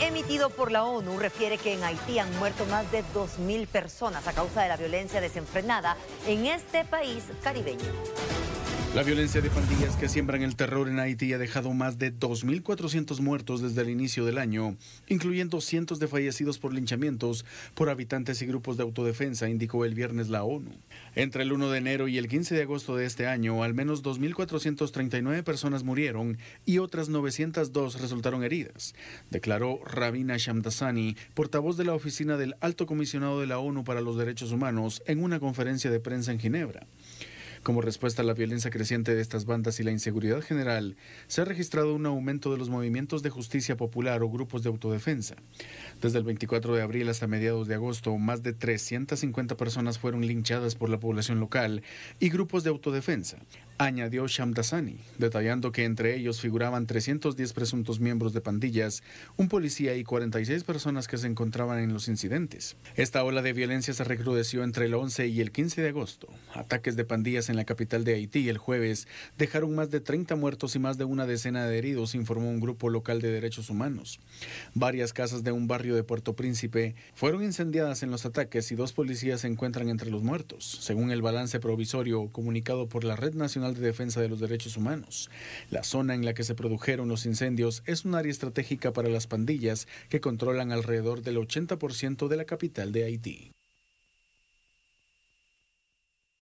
emitido por la ONU refiere que en Haití han muerto más de 2.000 personas a causa de la violencia desenfrenada en este país caribeño. La violencia de pandillas que siembran el terror en Haití ha dejado más de 2.400 muertos desde el inicio del año, incluyendo cientos de fallecidos por linchamientos por habitantes y grupos de autodefensa, indicó el viernes la ONU. Entre el 1 de enero y el 15 de agosto de este año, al menos 2.439 personas murieron y otras 902 resultaron heridas, declaró Rabina Shamdasani, portavoz de la oficina del Alto Comisionado de la ONU para los Derechos Humanos, en una conferencia de prensa en Ginebra. Como respuesta a la violencia creciente de estas bandas y la inseguridad general, se ha registrado un aumento de los movimientos de justicia popular o grupos de autodefensa. Desde el 24 de abril hasta mediados de agosto, más de 350 personas fueron linchadas por la población local y grupos de autodefensa añadió Shamdasani, detallando que entre ellos figuraban 310 presuntos miembros de pandillas, un policía y 46 personas que se encontraban en los incidentes. Esta ola de violencia se recrudeció entre el 11 y el 15 de agosto. Ataques de pandillas en la capital de Haití el jueves dejaron más de 30 muertos y más de una decena de heridos, informó un grupo local de derechos humanos. Varias casas de un barrio de Puerto Príncipe fueron incendiadas en los ataques y dos policías se encuentran entre los muertos, según el balance provisorio comunicado por la Red Nacional de Defensa de los Derechos Humanos. La zona en la que se produjeron los incendios es un área estratégica para las pandillas que controlan alrededor del 80% de la capital de Haití.